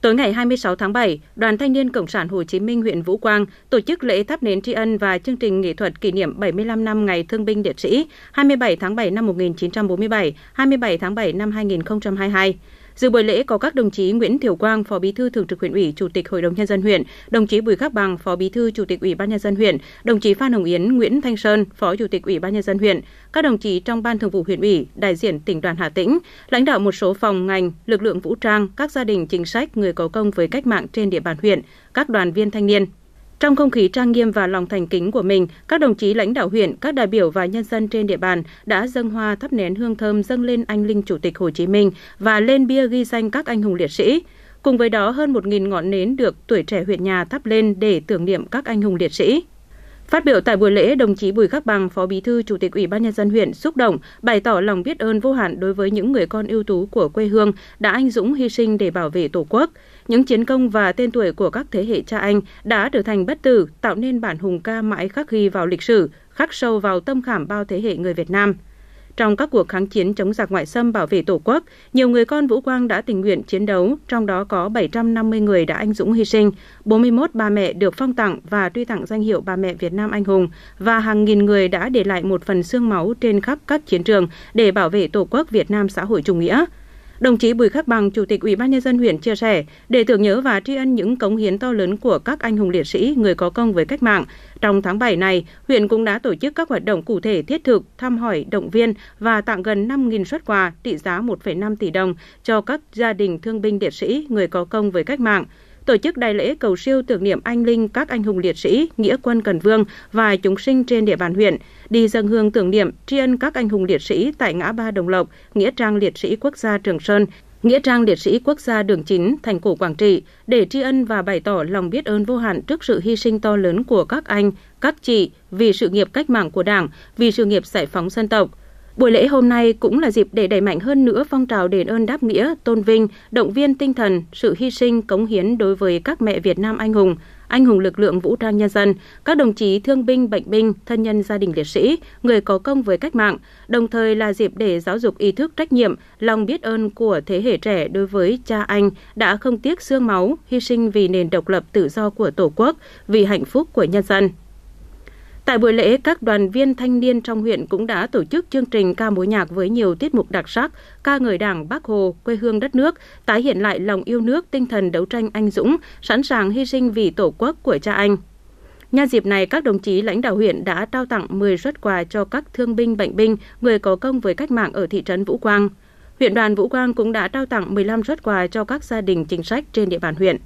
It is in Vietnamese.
Tối ngày 26 tháng 7, Đoàn Thanh niên Cộng sản Hồ Chí Minh huyện Vũ Quang tổ chức lễ thắp nến tri ân và chương trình nghệ thuật kỷ niệm 75 năm Ngày Thương binh Liệt sĩ 27 tháng 7 năm 1947, 27 tháng 7 năm 2022. Dự buổi lễ có các đồng chí Nguyễn Thiểu Quang, Phó Bí thư Thường trực huyện ủy, Chủ tịch Hội đồng nhân dân huyện, đồng chí Bùi Khắc Bằng, Phó Bí thư Chủ tịch Ủy ban nhân dân huyện, đồng chí Phan Hồng Yến, Nguyễn Thanh Sơn, Phó Chủ tịch Ủy ban nhân dân huyện, các đồng chí trong Ban Thường vụ huyện ủy, đại diện tỉnh đoàn Hà Tĩnh, lãnh đạo một số phòng ngành, lực lượng vũ trang, các gia đình chính sách, người có công với cách mạng trên địa bàn huyện, các đoàn viên thanh niên, trong không khí trang nghiêm và lòng thành kính của mình, các đồng chí lãnh đạo huyện, các đại biểu và nhân dân trên địa bàn đã dâng hoa thắp nén hương thơm dâng lên anh linh Chủ tịch Hồ Chí Minh và lên bia ghi danh các anh hùng liệt sĩ. Cùng với đó, hơn 1.000 ngọn nến được tuổi trẻ huyện nhà thắp lên để tưởng niệm các anh hùng liệt sĩ. Phát biểu tại buổi lễ, đồng chí Bùi Khắc Bằng, Phó Bí thư Chủ tịch Ủy ban nhân dân huyện xúc động, bày tỏ lòng biết ơn vô hạn đối với những người con ưu tú của quê hương đã anh dũng hy sinh để bảo vệ Tổ quốc. Những chiến công và tên tuổi của các thế hệ cha anh đã trở thành bất tử, tạo nên bản hùng ca mãi khắc ghi vào lịch sử, khắc sâu vào tâm khảm bao thế hệ người Việt Nam. Trong các cuộc kháng chiến chống giặc ngoại xâm bảo vệ Tổ quốc, nhiều người con Vũ Quang đã tình nguyện chiến đấu, trong đó có 750 người đã anh dũng hy sinh, 41 bà mẹ được phong tặng và truy tặng danh hiệu bà mẹ Việt Nam anh hùng và hàng nghìn người đã để lại một phần xương máu trên khắp các chiến trường để bảo vệ Tổ quốc Việt Nam xã hội chủ nghĩa – Đồng chí Bùi Khắc Bằng, Chủ tịch Ủy ban nhân dân huyện chia sẻ, để tưởng nhớ và tri ân những cống hiến to lớn của các anh hùng liệt sĩ, người có công với cách mạng, trong tháng 7 này, huyện cũng đã tổ chức các hoạt động cụ thể thiết thực, thăm hỏi, động viên và tặng gần 5.000 xuất quà trị giá 1,5 tỷ đồng cho các gia đình thương binh liệt sĩ, người có công với cách mạng tổ chức đại lễ cầu siêu tưởng niệm anh linh các anh hùng liệt sĩ, nghĩa quân Cần Vương và chúng sinh trên địa bàn huyện, đi dân hương tưởng niệm tri ân các anh hùng liệt sĩ tại ngã ba Đồng Lộc, nghĩa trang liệt sĩ quốc gia Trường Sơn, nghĩa trang liệt sĩ quốc gia đường 9, thành cổ Quảng Trị để tri ân và bày tỏ lòng biết ơn vô hạn trước sự hy sinh to lớn của các anh, các chị vì sự nghiệp cách mạng của Đảng, vì sự nghiệp giải phóng dân tộc, Buổi lễ hôm nay cũng là dịp để đẩy mạnh hơn nữa phong trào đền ơn đáp nghĩa, tôn vinh, động viên tinh thần, sự hy sinh, cống hiến đối với các mẹ Việt Nam anh hùng, anh hùng lực lượng vũ trang nhân dân, các đồng chí thương binh, bệnh binh, thân nhân gia đình liệt sĩ, người có công với cách mạng, đồng thời là dịp để giáo dục ý thức trách nhiệm, lòng biết ơn của thế hệ trẻ đối với cha anh đã không tiếc xương máu, hy sinh vì nền độc lập tự do của Tổ quốc, vì hạnh phúc của nhân dân. Tại buổi lễ, các đoàn viên thanh niên trong huyện cũng đã tổ chức chương trình ca múa nhạc với nhiều tiết mục đặc sắc, ca người Đảng, Bác Hồ, quê hương đất nước, tái hiện lại lòng yêu nước, tinh thần đấu tranh anh dũng, sẵn sàng hy sinh vì Tổ quốc của cha anh. Nhân dịp này, các đồng chí lãnh đạo huyện đã trao tặng 10 suất quà cho các thương binh bệnh binh, người có công với cách mạng ở thị trấn Vũ Quang. Huyện đoàn Vũ Quang cũng đã trao tặng 15 suất quà cho các gia đình chính sách trên địa bàn huyện.